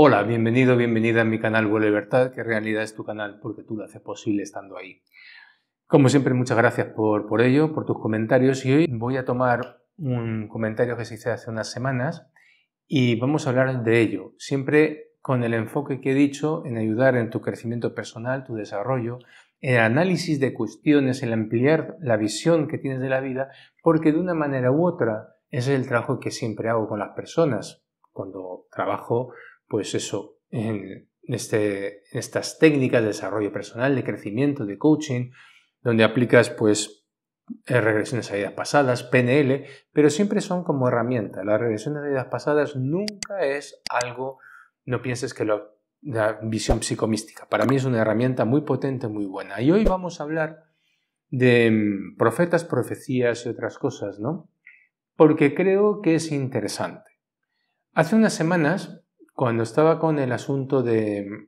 Hola, bienvenido, bienvenida a mi canal Vuelo Libertad, que en realidad es tu canal porque tú lo haces posible estando ahí. Como siempre, muchas gracias por, ello, por tus comentarios y hoy voy a tomar un comentario que se hizo hace unas semanas y vamos a hablar de ello, siempre con el enfoque que he dicho en ayudar en tu crecimiento personal, tu desarrollo, en el análisis de cuestiones, el ampliar la visión que tienes de la vida, porque de una manera u otra ese es el trabajo que siempre hago con las personas cuando trabajo pues eso, en, este, estas técnicas de desarrollo personal, de crecimiento, de coaching, donde aplicas pues eh, regresiones a ideas pasadas, PNL, pero siempre son como herramienta. La regresión a ideas pasadas nunca es algo, no pienses que la visión psicomística. Para mí es una herramienta muy potente, muy buena. Y hoy vamos a hablar de mm, profetas, profecías y otras cosas, ¿no? Porque creo que es interesante. Hace unas semanas cuando estaba con el asunto de mm,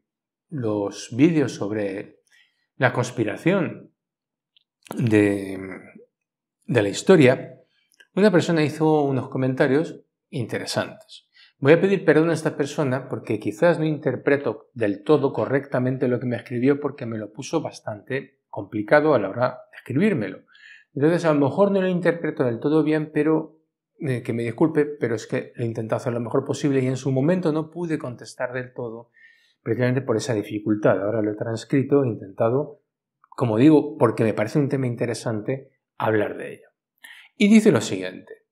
los vídeos sobre la conspiración mm, de, la historia, una persona hizo unos comentarios interesantes. Voy a pedir perdón a esta persona porque quizás no interpreto del todo correctamente lo que me escribió porque me lo puso bastante complicado a la hora de escribírmelo. Entonces a lo mejor no lo interpreto del todo bien, pero eh, que me disculpe, pero es que lo intentado hacer lo mejor posible y en su momento no pude contestar del todo, precisamente por esa dificultad. Ahora lo he transcrito, e intentado, como digo, porque me parece un tema interesante hablar de ello. Y dice lo siguiente.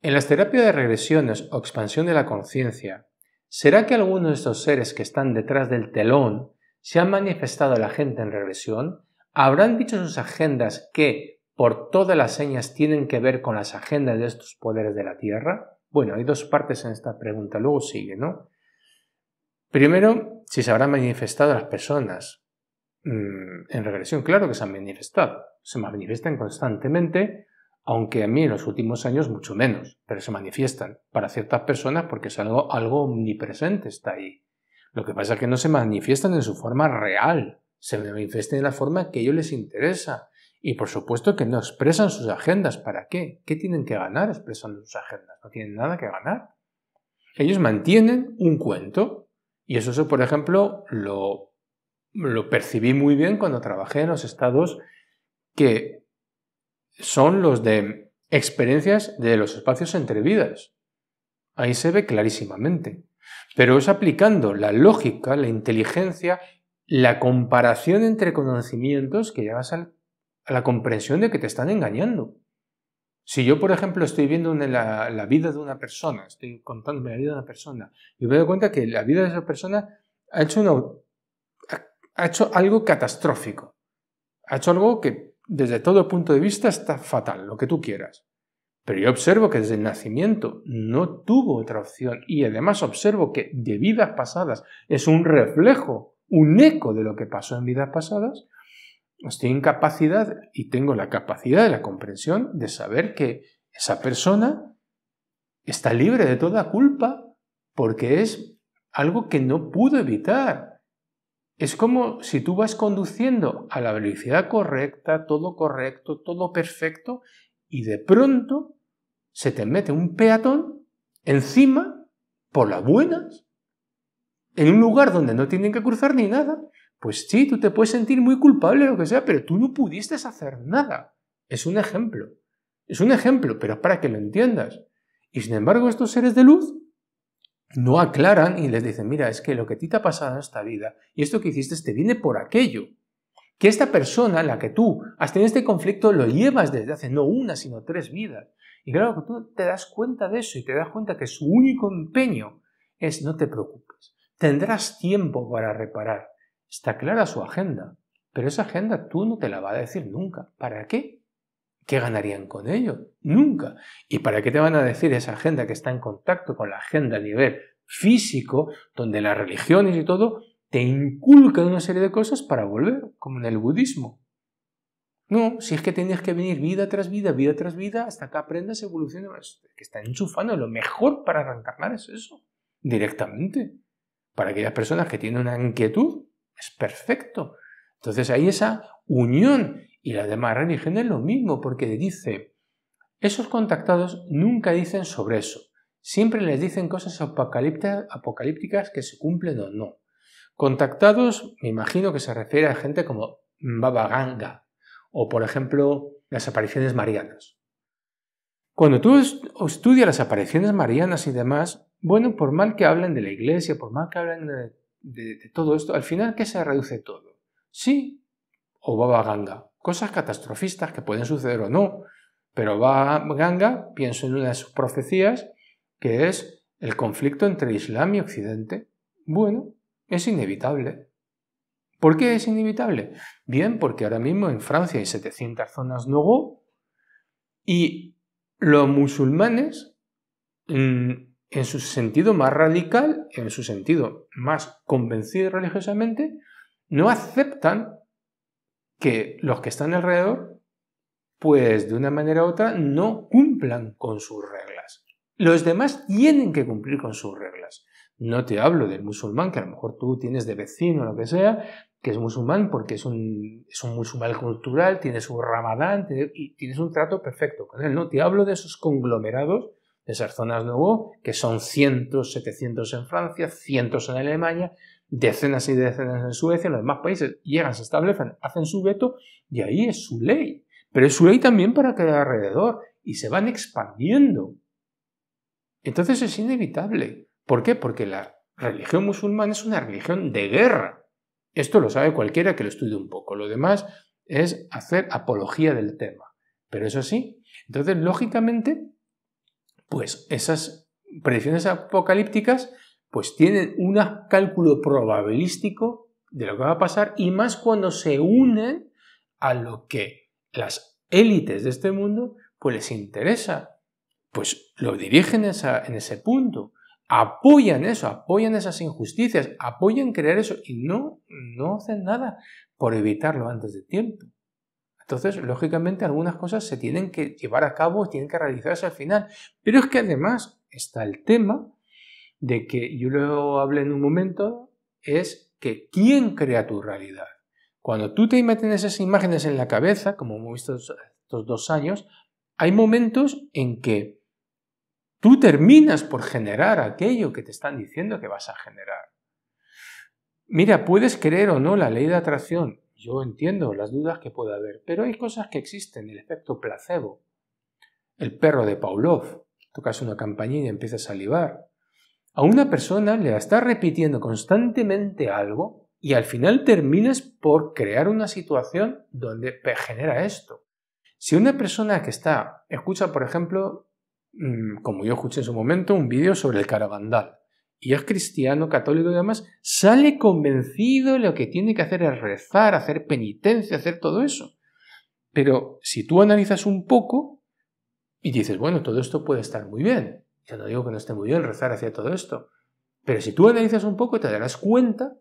En las terapias de regresiones o expansión de la conciencia, ¿será que algunos de estos seres que están detrás del telón se han manifestado a la gente en regresión? ¿Habrán dicho sus agendas que, por todas las señas tienen que ver con las agendas de estos poderes de la tierra? Bueno, hay dos partes en esta pregunta, luego sigue, ¿no? Primero, si se habrán manifestado las personas mm, en regresión, claro que se han manifestado, se manifiestan constantemente, aunque a mí en los últimos años mucho menos, pero se manifiestan para ciertas personas porque es algo, algo omnipresente, está ahí. Lo que pasa es que no se manifiestan en su forma real, se manifiestan en la forma que a ellos les interesa, y por supuesto que no expresan sus agendas. ¿Para qué? ¿Qué tienen que ganar expresando sus agendas? No tienen nada que ganar. Ellos mantienen un cuento. Y eso, eso por ejemplo, lo, lo percibí muy bien cuando trabajé en los estados que son los de experiencias de los espacios entre vidas. Ahí se ve clarísimamente. Pero es aplicando la lógica, la inteligencia, la comparación entre conocimientos que llegas al a la comprensión de que te están engañando. Si yo, por ejemplo, estoy viendo la, vida de una persona, estoy contándome la vida de una persona, y me doy cuenta que la vida de esa persona ha ha hecho algo catastrófico, ha hecho algo que desde todo punto de vista está fatal, lo que tú quieras. Pero yo observo que desde el nacimiento no tuvo otra opción y además observo que de vidas pasadas es un reflejo, un eco de lo que pasó en vidas pasadas, estoy pues capacidad y tengo la capacidad de la comprensión de saber que esa persona está libre de toda culpa porque es algo que no pudo evitar. Es como si tú vas conduciendo a la velocidad correcta, todo correcto, todo perfecto, y de pronto se te mete un peatón encima por las buenas, en un lugar donde no tienen que cruzar ni nada, pues sí, tú te puedes sentir muy culpable, lo que sea, pero tú no pudiste hacer nada. Es un ejemplo. Es un ejemplo, pero para que lo entiendas. Y sin embargo, estos seres de luz no aclaran y les dicen, mira, es que lo que a ti te ha pasado en esta vida y esto que hiciste te viene por aquello. Que esta persona, la que tú has tenido este conflicto, lo llevas desde hace no una, sino tres vidas. Y claro tú te das cuenta de eso y te das cuenta que su único empeño es no te preocupes, tendrás tiempo para reparar. Está clara su agenda, pero esa agenda tú no te la vas a decir nunca. ¿Para qué? ¿Qué ganarían con ello? Nunca. ¿Y para qué te van a decir esa agenda que está en contacto con la agenda a nivel físico, donde las religiones y todo te inculcan una serie de cosas para volver, como en el budismo? No, si es que tenías que venir vida tras vida, vida tras vida, hasta que aprendas, evoluciones, que está enchufando. Lo mejor para reencarnar es eso, directamente. Para aquellas personas que tienen una inquietud es perfecto. Entonces hay esa unión y la demás religiones lo mismo, porque dice, esos contactados nunca dicen sobre eso. Siempre les dicen cosas apocalípticas que se cumplen o no. Contactados, me imagino que se refiere a gente como Baba Ganga o, por ejemplo, las apariciones marianas. Cuando tú estudias las apariciones marianas y demás, bueno, por mal que hablen de la iglesia, por mal que hablen de de, todo esto, al final, ¿qué se reduce todo? Sí o baba ganga. Cosas catastrofistas que pueden suceder o no. Pero baba ganga, pienso en una de sus profecías, que es el conflicto entre Islam y Occidente. Bueno, es inevitable. ¿Por qué es inevitable? Bien, porque ahora mismo en Francia hay 700 zonas no y los musulmanes mm, en su sentido más radical, en su sentido más convencido religiosamente, no aceptan que los que están alrededor, pues de una manera u otra, no cumplan con sus reglas. Los demás tienen que cumplir con sus reglas. No te hablo del musulmán, que a lo mejor tú tienes de vecino o lo que sea, que es musulmán porque es un, musulmán cultural, tiene su ramadán y tienes un trato perfecto con él. No te hablo de esos conglomerados de esas zonas nuevo que son cientos, 700 en Francia, cientos en Alemania, decenas y decenas en Suecia, en los demás países llegan, se establecen, hacen su veto y ahí es su ley. Pero es su ley también para quedar alrededor y se van expandiendo. Entonces es inevitable. ¿Por qué? Porque la religión musulmana es una religión de guerra. Esto lo sabe cualquiera que lo estudie un poco. Lo demás es hacer apología del tema. Pero eso sí, entonces lógicamente pues esas predicciones apocalípticas pues tienen un cálculo probabilístico de lo que va a pasar y más cuando se unen a lo que las élites de este mundo pues les interesa, pues lo dirigen en, ese punto, apoyan eso, apoyan esas injusticias, apoyan creer eso y no, no hacen nada por evitarlo antes de tiempo. Entonces, lógicamente, algunas cosas se tienen que llevar a cabo, tienen que realizarse al final. Pero es que además está el tema de que yo lo hablé en un momento, es que quién crea tu realidad. Cuando tú te metes esas imágenes en la cabeza, como hemos visto estos dos años, hay momentos en que tú terminas por generar aquello que te están diciendo que vas a generar. Mira, puedes creer o no la ley de atracción, yo entiendo las dudas que puede haber, pero hay cosas que existen, el efecto placebo. El perro de Pavlov, tocas una campanilla y empieza a salivar. A una persona le estás repitiendo constantemente algo y al final terminas por crear una situación donde genera esto. Si una persona que está, escucha, por ejemplo, mm, como yo escuché en su momento, un vídeo sobre el caravandal, y es cristiano, católico y demás, sale convencido de lo que tiene que hacer es rezar, hacer penitencia, hacer todo eso. Pero si tú analizas un poco y dices, bueno, todo esto puede estar muy bien, ya no digo que no esté muy bien rezar hacia todo esto, pero si tú analizas un poco te darás cuenta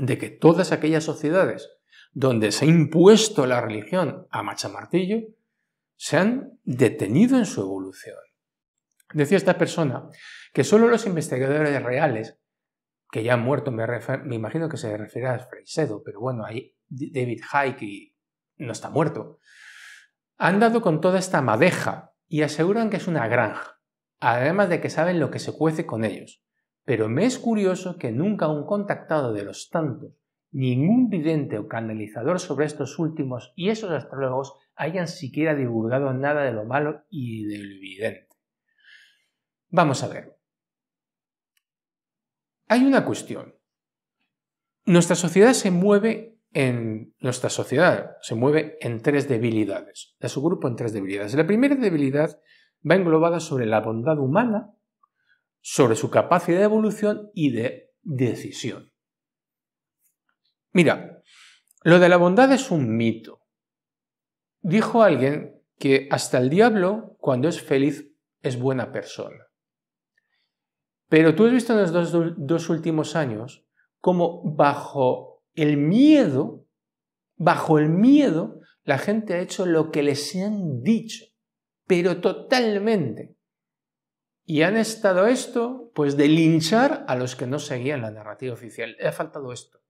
de que todas aquellas sociedades donde se ha impuesto la religión a machamartillo, se han detenido en su evolución. Decía esta persona que solo los investigadores reales, que ya han muerto, me, imagino que se refiere a Freisedo, pero bueno, ahí David y no está muerto, han dado con toda esta madeja y aseguran que es una granja, además de que saben lo que se cuece con ellos. Pero me es curioso que nunca un contactado de los tantos, ningún vidente o canalizador sobre estos últimos y esos astrólogos hayan siquiera divulgado nada de lo malo y del vidente. Vamos a ver. Hay una cuestión. Nuestra sociedad se mueve en nuestra sociedad se mueve en tres debilidades. La subgrupo en tres debilidades. La primera debilidad va englobada sobre la bondad humana, sobre su capacidad de evolución y de decisión. Mira, lo de la bondad es un mito. Dijo alguien que hasta el diablo, cuando es feliz, es buena persona. Pero tú has visto en los dos, últimos años cómo bajo el miedo, bajo el miedo, la gente ha hecho lo que les han dicho, pero totalmente. Y han estado esto, pues, de linchar a los que no seguían la narrativa oficial. Ha faltado esto.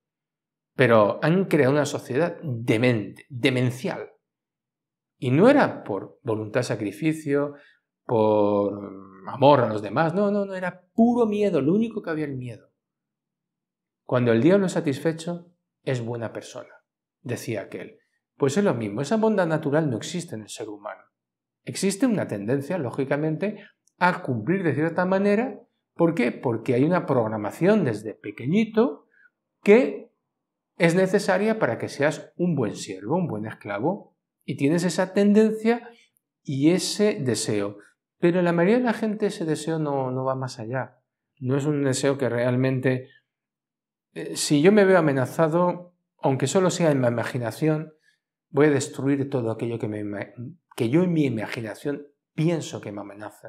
Pero han creado una sociedad demente, demencial. Y no era por voluntad de sacrificio, por amor a los demás. No, no, no, era puro miedo, lo único que había el miedo. Cuando el diablo es satisfecho, es buena persona, decía aquel. Pues es lo mismo, esa bondad natural no existe en el ser humano. Existe una tendencia, lógicamente, a cumplir de cierta manera. ¿Por qué? Porque hay una programación desde pequeñito que es necesaria para que seas un buen siervo, un buen esclavo. Y tienes esa tendencia y ese deseo. Pero la mayoría de la gente ese deseo no, no va más allá. No es un deseo que realmente, eh, si yo me veo amenazado, aunque solo sea en mi imaginación, voy a destruir todo aquello que, yo en mi imaginación pienso que me amenaza,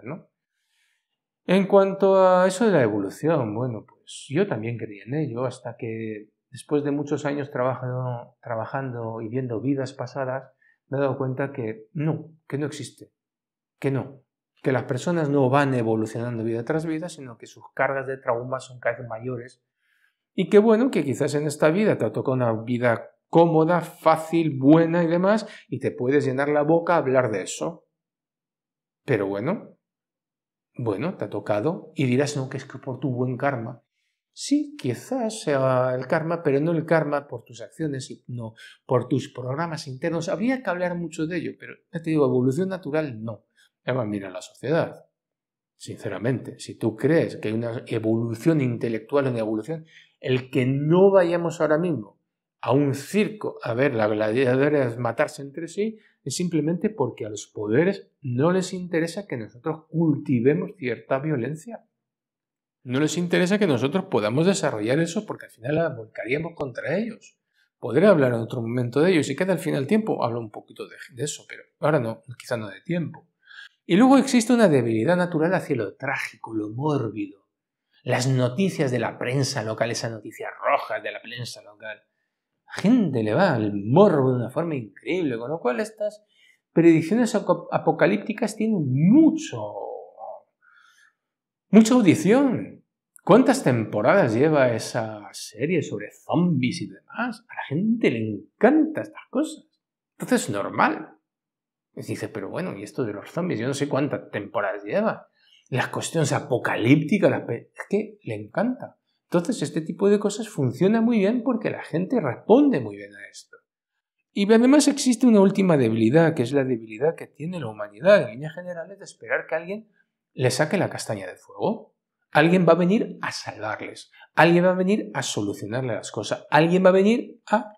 En cuanto a eso de la evolución, bueno, pues yo también creía en ello hasta que después de muchos años trabajando, trabajando y viendo vidas pasadas, me he dado cuenta que no, que no existe, que no, que las personas no van evolucionando vida tras vida, sino que sus cargas de trauma son cada vez mayores. Y que bueno, que quizás en esta vida te ha tocado una vida cómoda, fácil, buena y demás, y te puedes llenar la boca a hablar de eso. Pero bueno, bueno, te ha tocado y dirás, no, que es por tu buen karma. Sí, quizás sea el karma, pero no el karma por tus acciones, sino por tus programas internos. Habría que hablar mucho de ello, pero ya te digo, evolución natural no. Además, mira la sociedad. Sinceramente, si tú crees que hay una evolución intelectual, en evolución, el que no vayamos ahora mismo a un circo a ver las gladiadoras matarse entre sí, es simplemente porque a los poderes no les interesa que nosotros cultivemos cierta violencia. No les interesa que nosotros podamos desarrollar eso porque al final la volcaríamos contra ellos. Podré hablar en otro momento de ellos y queda al final tiempo, hablo un poquito de, de eso, pero ahora no, quizá no de tiempo. Y luego existe una debilidad natural hacia lo trágico, lo mórbido. Las noticias de la prensa local, esas noticias rojas de la prensa local. La gente le va al morbo de una forma increíble, con lo cual estas predicciones apocalípticas tienen mucho, mucha audición. ¿Cuántas temporadas lleva esa serie sobre zombies y demás? A la gente le encantan estas cosas. Entonces es normal. Dice, pero bueno, ¿y esto de los zombies? Yo no sé cuántas temporadas lleva. Las cuestiones apocalípticas, es que le encanta. Entonces, este tipo de cosas funciona muy bien porque la gente responde muy bien a esto. Y además existe una última debilidad, que es la debilidad que tiene la humanidad en líneas generales de esperar que alguien le saque la castaña de fuego. Alguien va a venir a salvarles, alguien va a venir a solucionarle las cosas, alguien va a venir a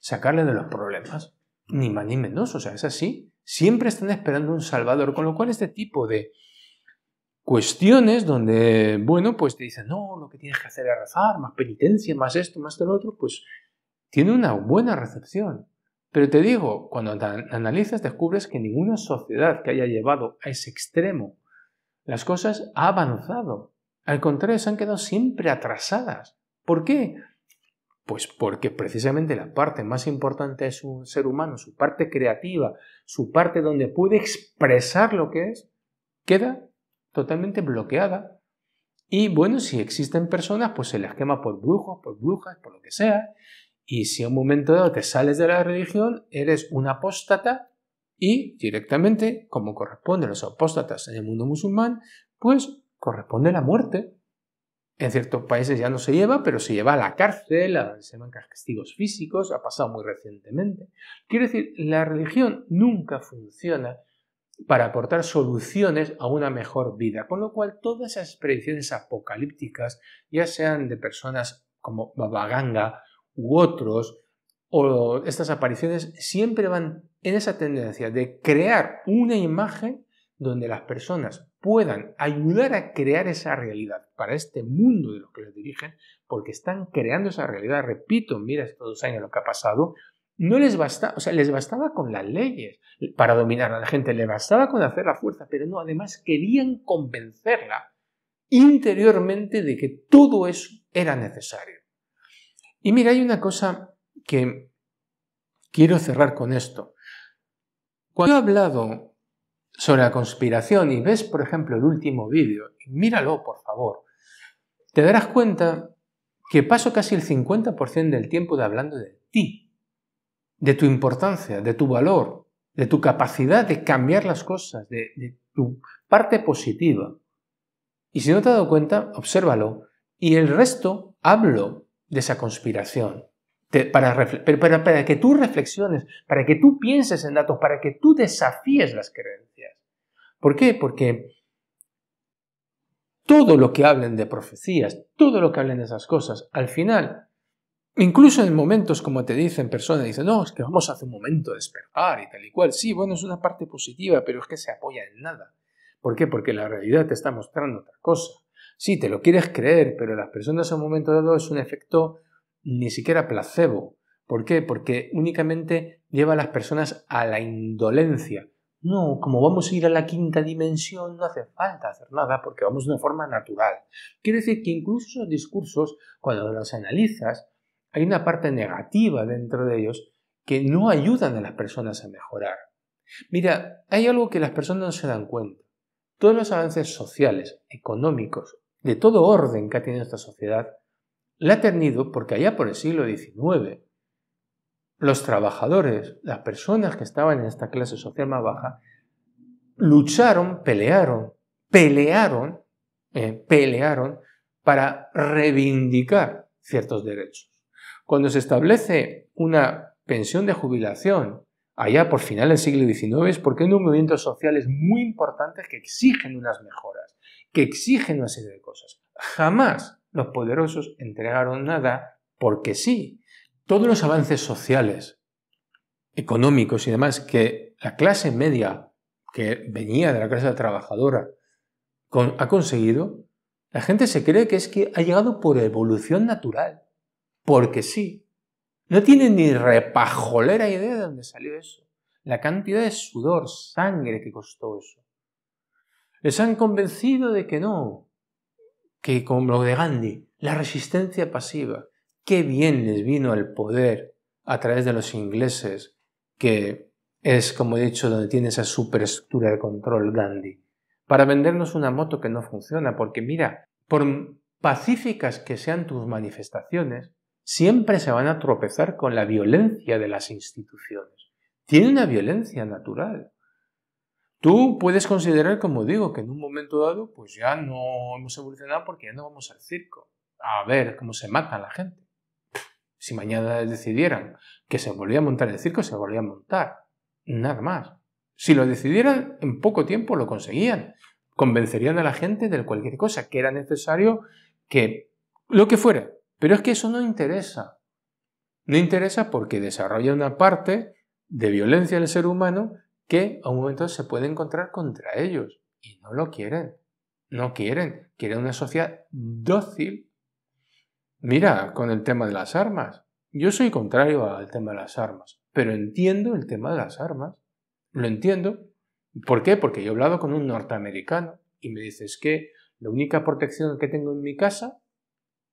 sacarle de los problemas. Ni más ni menos, o sea, es así. Siempre están esperando un salvador, con lo cual este tipo de cuestiones donde, bueno, pues te dicen, no, lo que tienes que hacer es rezar, más penitencia, más esto, más lo otro, pues tiene una buena recepción. Pero te digo, cuando analizas descubres que ninguna sociedad que haya llevado a ese extremo las cosas ha avanzado. Al contrario, se han quedado siempre atrasadas. ¿Por qué? Pues porque precisamente la parte más importante es un ser humano, su parte creativa, su parte donde puede expresar lo que es, queda totalmente bloqueada. Y bueno, si existen personas, pues se las quema por brujos, por brujas, por lo que sea. Y si a un momento dado te sales de la religión, eres un apóstata y directamente, como corresponde a los apóstatas en el mundo musulmán, pues corresponde la muerte en ciertos países ya no se lleva, pero se lleva a la cárcel, se mancan castigos físicos, ha pasado muy recientemente. Quiero decir, la religión nunca funciona para aportar soluciones a una mejor vida, con lo cual todas esas predicciones apocalípticas, ya sean de personas como Babaganga u otros, o estas apariciones, siempre van en esa tendencia de crear una imagen donde las personas puedan ayudar a crear esa realidad para este mundo de los que les dirigen, porque están creando esa realidad. Repito, mira estos dos años lo que ha pasado. No les bastaba, o sea, les bastaba con las leyes para dominar a la gente, les bastaba con hacer la fuerza, pero no, además querían convencerla interiormente de que todo eso era necesario. Y mira, hay una cosa que quiero cerrar con esto. Cuando he hablado sobre la conspiración y ves, por ejemplo, el último vídeo, míralo, por favor, te darás cuenta que paso casi el 50% del tiempo hablando de ti, de tu importancia, de tu valor, de tu capacidad de cambiar las cosas, de, tu parte positiva. Y si no te has dado cuenta, obsérvalo. Y el resto hablo de esa conspiración. para, que tú reflexiones, para que tú pienses en datos, para que tú desafíes las creencias. ¿Por qué? Porque todo lo que hablen de profecías, todo lo que hablen de esas cosas, al final, incluso en momentos como te dicen personas, dicen, no, es que vamos hace un momento a despertar y tal y cual. Sí, bueno, es una parte positiva, pero es que se apoya en nada. ¿Por qué? Porque la realidad te está mostrando otra cosa. Sí, te lo quieres creer, pero las personas en un momento dado es un efecto ni siquiera placebo. ¿Por qué? Porque únicamente lleva a las personas a la indolencia, no, como vamos a ir a la quinta dimensión, no hace falta hacer nada porque vamos de una forma natural. Quiere decir que incluso esos discursos, cuando los analizas, hay una parte negativa dentro de ellos que no ayudan a las personas a mejorar. Mira, hay algo que las personas no se dan cuenta. Todos los avances sociales, económicos, de todo orden que ha tenido esta sociedad, la ha tenido porque allá por el siglo XIX los trabajadores, las personas que estaban en esta clase social más baja, lucharon, pelearon, pelearon, eh, pelearon para reivindicar ciertos derechos. Cuando se establece una pensión de jubilación allá por final del siglo XIX es porque hay movimientos sociales muy importantes que exigen unas mejoras, que exigen una serie de cosas. Jamás los poderosos entregaron nada porque sí, todos los avances sociales, económicos y demás que la clase media, que venía de la clase trabajadora, ha conseguido, la gente se cree que es que ha llegado por evolución natural, porque sí. No tienen ni repajolera idea de dónde salió eso. La cantidad de sudor, sangre que costó eso. Les han convencido de que no, que como lo de Gandhi, la resistencia pasiva, qué bien les vino el poder a través de los ingleses, que es, como he dicho, donde tiene esa superestructura de control Gandhi, para vendernos una moto que no funciona, porque mira, por pacíficas que sean tus manifestaciones, siempre se van a tropezar con la violencia de las instituciones. Tiene una violencia natural. Tú puedes considerar, como digo, que en un momento dado, pues ya no hemos evolucionado porque ya no vamos al circo a ver cómo se mata la gente. Si mañana decidieran que se volvía a montar el circo, se volvía a montar. Nada más. Si lo decidieran, en poco tiempo lo conseguían. Convencerían a la gente de cualquier cosa, que era necesario que lo que fuera. Pero es que eso no interesa. No interesa porque desarrolla una parte de violencia del ser humano que a un momento se puede encontrar contra ellos. Y no lo quieren. No quieren. Quieren una sociedad dócil Mira, con el tema de las armas. Yo soy contrario al tema de las armas, pero entiendo el tema de las armas. Lo entiendo. ¿Por qué? Porque yo he hablado con un norteamericano y me dice, es que la única protección que tengo en mi casa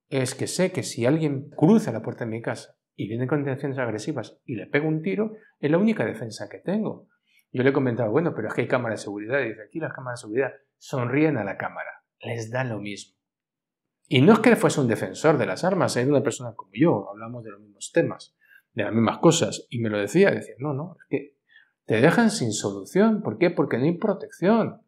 es que sé que si alguien cruza la puerta de mi casa y viene con intenciones agresivas y le pego un tiro, es la única defensa que tengo. Yo le he comentado, bueno, pero es que hay cámaras de seguridad. Y dice, aquí las cámaras de seguridad sonríen a la cámara. Les da lo mismo. Y no es que fuese un defensor de las armas, Hay ¿eh? una persona como yo, hablamos de los mismos temas, de las mismas cosas. Y me lo decía, decía, no, no, es que te dejan sin solución. ¿Por qué? Porque no hay protección.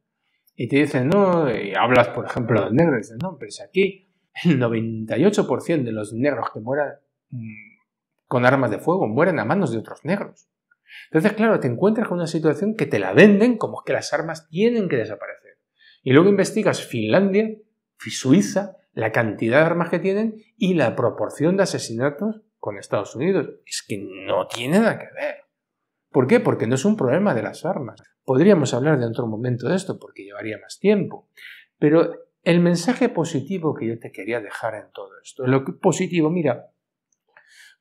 Y te dicen, no, y hablas, por ejemplo, de los negros, y dicen, no, pero es aquí el 98% de los negros que mueran mm, con armas de fuego mueren a manos de otros negros. Entonces, claro, te encuentras con una situación que te la venden como que las armas tienen que desaparecer. Y luego investigas Finlandia, Suiza, la cantidad de armas que tienen y la proporción de asesinatos con Estados Unidos. Es que no tiene nada que ver. ¿Por qué? Porque no es un problema de las armas. Podríamos hablar de otro momento de esto porque llevaría más tiempo. Pero el mensaje positivo que yo te quería dejar en todo esto, lo positivo, mira,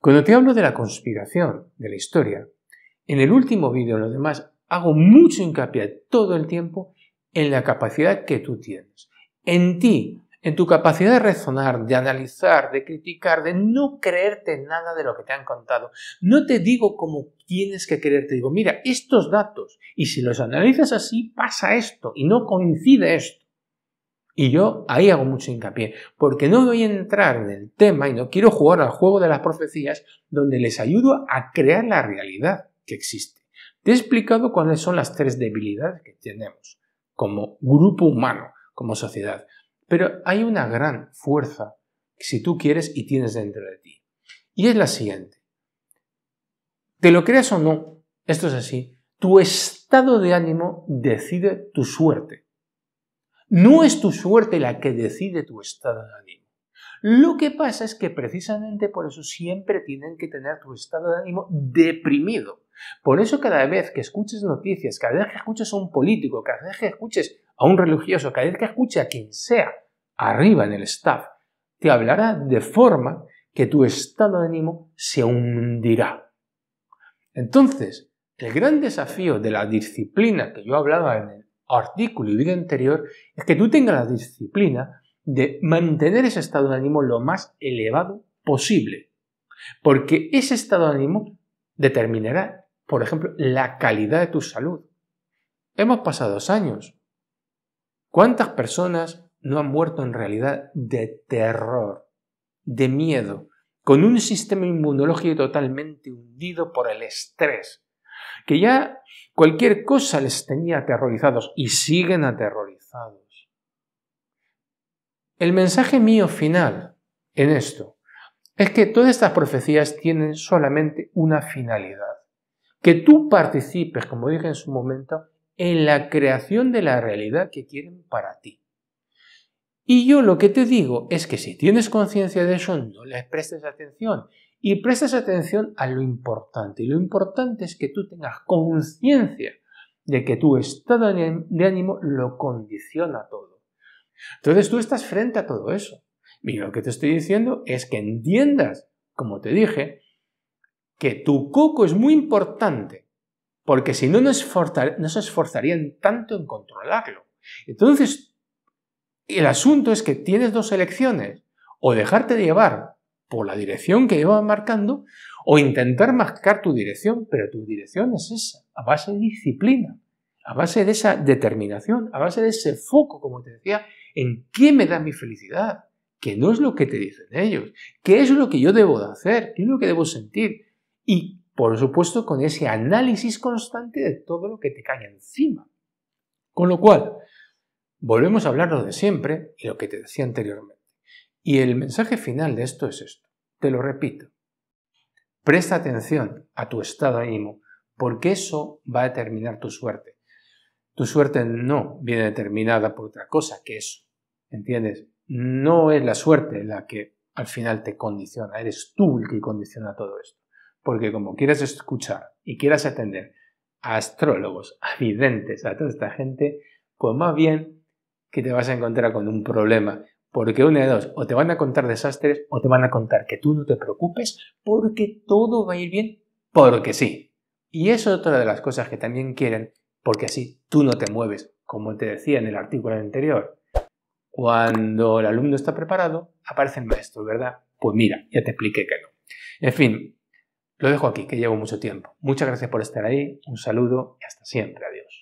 cuando te hablo de la conspiración, de la historia, en el último vídeo, lo demás, hago mucho hincapié todo el tiempo en la capacidad que tú tienes, en ti, en tu capacidad de razonar, de analizar, de criticar, de no creerte nada de lo que te han contado. No te digo cómo tienes que creerte, digo, mira, estos datos, y si los analizas así, pasa esto, y no coincide esto. Y yo ahí hago mucho hincapié, porque no voy a entrar en el tema y no quiero jugar al juego de las profecías donde les ayudo a crear la realidad que existe. Te he explicado cuáles son las tres debilidades que tenemos como grupo humano, como sociedad. Pero hay una gran fuerza que si tú quieres y tienes dentro de ti. Y es la siguiente. Te lo creas o no, esto es así, tu estado de ánimo decide tu suerte. No es tu suerte la que decide tu estado de ánimo. Lo que pasa es que precisamente por eso siempre tienen que tener tu estado de ánimo deprimido. Por eso cada vez que escuches noticias, cada vez que escuches a un político, cada vez que escuches a un religioso, cada vez que escuche a quien sea arriba en el staff, te hablará de forma que tu estado de ánimo se hundirá. Entonces, el gran desafío de la disciplina que yo hablaba en el artículo y vídeo anterior es que tú tengas la disciplina de mantener ese estado de ánimo lo más elevado posible. Porque ese estado de ánimo determinará, por ejemplo, la calidad de tu salud. Hemos pasado dos años ¿Cuántas personas no han muerto en realidad de terror, de miedo, con un sistema inmunológico totalmente hundido por el estrés? Que ya cualquier cosa les tenía aterrorizados y siguen aterrorizados. El mensaje mío final en esto es que todas estas profecías tienen solamente una finalidad. Que tú participes, como dije en su momento, en la creación de la realidad que quieren para ti. Y yo lo que te digo es que si tienes conciencia de eso, no le prestes atención. Y prestes atención a lo importante. Y lo importante es que tú tengas conciencia de que tu estado de ánimo lo condiciona todo. Entonces tú estás frente a todo eso. Y lo que te estoy diciendo es que entiendas, como te dije, que tu coco es muy importante porque si no nos, no se esforzarían tanto en controlarlo. Entonces, el asunto es que tienes dos elecciones, o dejarte llevar por la dirección que llevas marcando, o intentar marcar tu dirección, pero tu dirección es esa, a base de disciplina, a base de esa determinación, a base de ese foco, como te decía, en qué me da mi felicidad, que no es lo que te dicen ellos, qué es lo que yo debo de hacer, qué es lo que debo sentir y por supuesto con ese análisis constante de todo lo que te cae encima. Con lo cual, volvemos a hablar lo de siempre y lo que te decía anteriormente. Y el mensaje final de esto es esto. Te lo repito. Presta atención a tu estado de ánimo, porque eso va a determinar tu suerte. Tu suerte no viene determinada por otra cosa que eso. ¿Entiendes? No es la suerte la que al final te condiciona, eres tú el que condiciona todo esto. Porque como quieras escuchar y quieras atender a astrólogos, a videntes, a toda esta gente, pues más bien que te vas a encontrar con un problema. Porque una de dos, o te van a contar desastres o te van a contar que tú no te preocupes porque todo va a ir bien, porque sí. Y eso es otra de las cosas que también quieren, porque así tú no te mueves, como te decía en el artículo anterior. Cuando el alumno está preparado, aparece el maestro, ¿verdad? Pues mira, ya te expliqué que no. En fin, lo dejo aquí, que llevo mucho tiempo. Muchas gracias por estar ahí, un saludo y hasta siempre, adiós.